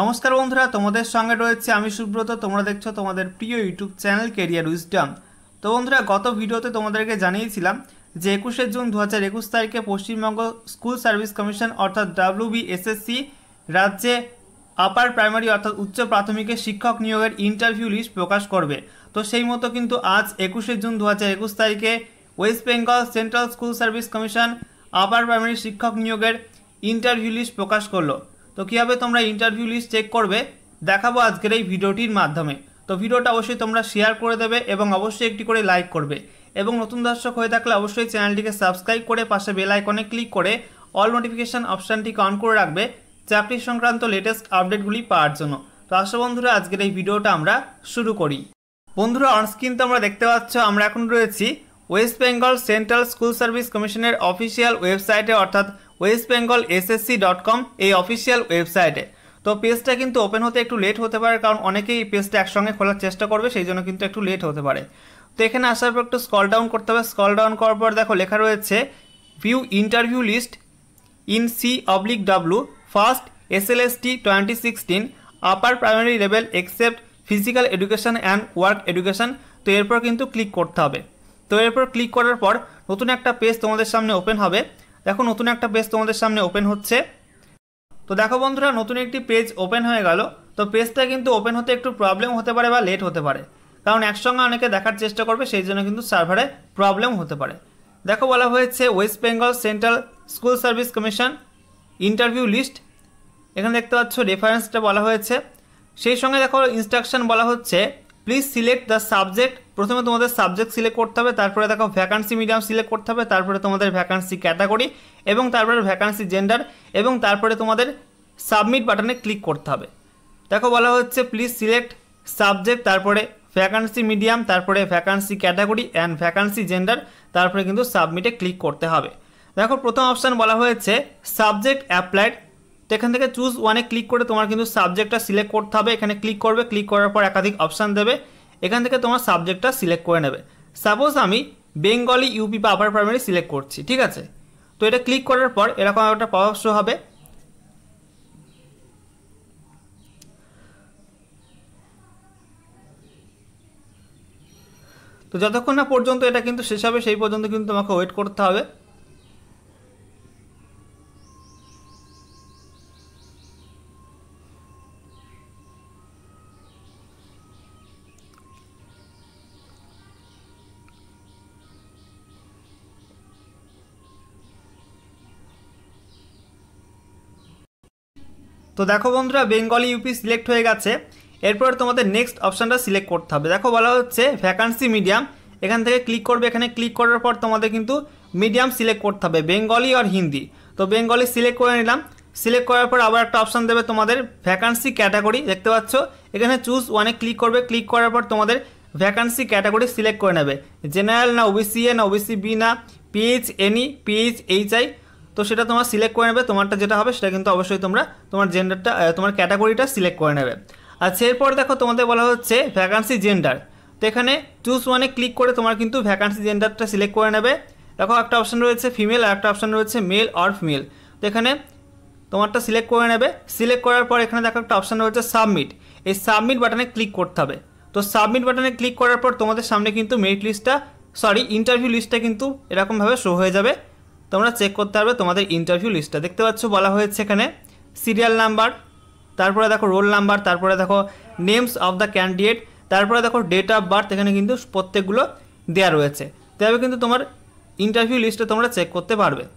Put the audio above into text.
নমস্কার বন্ধুরা তোমাদের সঙ্গে রয়েছে আমি সুব্রত তোমরা দেখছো তোমাদের প্রিয় ইউটিউব চ্যানেল কেরিয়ার উইজডম তো বন্ধুরা গত ভিডিওতে তোমাদেরকে জানিয়েছিলাম যে একুশে জুন দু হাজার একুশ তারিখে পশ্চিমবঙ্গ স্কুল সার্ভিস কমিশন অর্থাৎ ডাব্লিউবিএসএসসি রাজ্যে আপার প্রাইমারি অর্থাৎ উচ্চ প্রাথমিকের শিক্ষক নিয়োগের ইন্টারভিউ লিস্ট প্রকাশ করবে তো সেই মতো কিন্তু আজ একুশে জুন দু হাজার একুশ তারিখে West Bengal central school service commission upper primary শিক্ষক নিয়োগের ইন্টারভিউ লিস্ট প্রকাশ করলো তো কীভাবে তোমরা ইন্টারভিউ লিস্ট চেক করবে দেখাবো আজকের এই ভিডিওটির মাধ্যমে তো ভিডিওটা অবশ্যই তোমরা শেয়ার করে দেবে এবং অবশ্যই একটি করে লাইক করবে এবং নতুন দর্শক হয়ে থাকলে অবশ্যই চ্যানেলটিকে সাবস্ক্রাইব করে পাশে বেল আইকনে ক্লিক করে অল নোটিফিকেশান অপশানটিকে অন করে রাখবে চাকরি সংক্রান্ত লেটেস্ট আপডেটগুলি পাওয়ার জন্য তো আসো বন্ধুরা আজকের এই ভিডিওটা আমরা শুরু করি বন্ধুরা অনস্ক্রিন আমরা দেখতে পাচ্ছ আমরা এখন রয়েছি West Bengal central school service কমিশনের অফিসিয়াল ওয়েবসাইটে অর্থাৎ West Bengal SSC dot com এই অফিসিয়াল ওয়েবসাইটে তো পেজটা কিন্তু ওপেন হতে একটু লেট হতে পারে কারণ অনেকেই এই পেজটা একসঙ্গে খোলার চেষ্টা করবে সেই জন্য কিন্তু একটু লেট হতে পারে তো এখানে আসার পর একটু স্কল ডাউন করতে হবে স্কল ডাউন করার পর দেখো লেখা রয়েছে view interview list in C oblique W first S L T twenty sixteen upper primary level except physical education and work education তো এরপর কিন্তু ক্লিক করতে হবে তো এরপর ক্লিক করার পর নতুন একটা পেজ তোমাদের সামনে ওপেন হবে দেখো নতুন একটা পেজ তোমাদের সামনে ওপেন হচ্ছে তো দেখো বন্ধুরা নতুন একটি পেজ ওপেন হয়ে গেল তো পেজটা কিন্তু ওপেন হতে একটু প্রবলেম হতে পারে বা লেট হতে পারে কারণ একসঙ্গে অনেকে দেখার চেষ্টা করবে সেই জন্য কিন্তু সার্ভারে প্রবলেম হতে পারে দেখো বলা হয়েছে West Bengal central school service commission interview list এখানে দেখতে পাচ্ছ রেফারেন্সটা বলা হয়েছে সেই সঙ্গে দেখো ইনস্ট্রাকশন বলা হচ্ছে প্লিজ সিলেক্ট দ্য সাবজেক্ট প্রথমে তোমাদের সাবজেক্ট সিলেক্ট করতে হবে তারপরে দেখো ভ্যাকান্সি মিডিয়াম সিলেক্ট করতে হবে তারপরে তোমাদের ভ্যাকান্সি ক্যাটাগরি এবং তারপরে ভ্যাকান্সি জেন্ডার এবং তারপরে তোমাদের সাবমিট বাটনে ক্লিক করতে হবে দেখো বলা হচ্ছে প্লিজ সিলেক্ট সাবজেক্ট তারপরে ভ্যাকান্সি মিডিয়াম তারপরে vacancy category and vacancy gender তারপরে কিন্তু সাবমিটে ক্লিক করতে হবে দেখো প্রথম অপশান বলা হয়েছে সাবজেক্ট অ্যাপ্লাইড তো এখান থেকে চুজ ওয়ানে ক্লিক করে তোমার কিন্তু সাবজেক্টটা সিলেক্ট করতে হবে এখানে ক্লিক করবে ক্লিক করার পর একাধিক অপশান দেবে এখান থেকে তোমার সাবজেক্টটা সিলেক্ট করে নেবে সাপোজ আমি বেঙ্গলি ইউপি বা আপার প্রাইমারি সিলেক্ট করছি ঠিক আছে তো এটা ক্লিক করার পর এরকম একটা শো হবে তো যতক্ষণ না পর্যন্ত এটা কিন্তু শেষ হবে সেই পর্যন্ত কিন্তু তোমাকে ওয়েট করতে হবে তো দেখো বন্ধুরা বেঙ্গলি ইউপি সিলেক্ট হয়ে গেছে এরপর তোমাদের নেক্সট অপশানটা সিলেক্ট করতে হবে দেখো বলা হচ্ছে ভ্যাকান্সি মিডিয়াম এখান থেকে ক্লিক করবে এখানে ক্লিক করার পর তোমাদের কিন্তু মিডিয়াম সিলেক্ট করতে হবে বেঙ্গলি আর হিন্দি তো বেঙ্গলি সিলেক্ট করে নিলাম সিলেক্ট করার পর আবার একটা অপশান দেবে তোমাদের ভ্যাকান্সি ক্যাটাগরি দেখতে পাচ্ছ এখানে চুজ ওয়ানে ক্লিক করবে ক্লিক করার পর তোমাদের ভ্যাকান্সি ক্যাটাগরি সিলেক্ট করে নেবে জেনারেল না ওবিসি এ না ওবিসি বি না পিএইচ এনই পিএইচ এইচআই তো সেটা তোমার সিলেক্ট করে নেবে তোমারটা যেটা হবে সেটা কিন্তু অবশ্যই তোমরা তোমার জেন্ডারটা তোমার ক্যাটাগরিটা সিলেক্ট করে নেবে আচ্ছা এরপর দেখো তোমাদের বলা হচ্ছে ভ্যাকান্সি জেন্ডার তো এখানে চুজ ওয়ানে ক্লিক করে তোমার কিন্তু ভ্যাকান্সি জেন্ডারটা সিলেক্ট করে নেবে দেখো একটা অপশান রয়েছে ফিমেল আর একটা অপশান রয়েছে মেল অর ফিমেল তো এখানে তোমারটা সিলেক্ট করে নেবে সিলেক্ট করার পর এখানে দেখো একটা অপশান রয়েছে সাবমিট এই সাবমিট বাটনে ক্লিক করতে হবে তো সাবমিট বাটনে ক্লিক করার পর তোমাদের সামনে কিন্তু মেরিট লিস্টটা সরি ইন্টারভিউ লিস্টটা কিন্তু এরকমভাবে শো হয়ে যাবে তোমরা চেক করতে পারবে তোমাদের ইন্টারভিউ লিস্টটা দেখতে পাচ্ছ বলা হয়েছে এখানে সিরিয়াল নাম্বার তারপরে দেখো রোল নাম্বার তারপরে দেখো নেমস অফ দ্য ক্যান্ডিডেট তারপরে দেখো ডেট অফ বার্থ এখানে কিন্তু প্রত্যেকগুলো দেওয়া রয়েছে তবে কিন্তু তোমার ইন্টারভিউ লিস্টটা তোমরা চেক করতে পারবে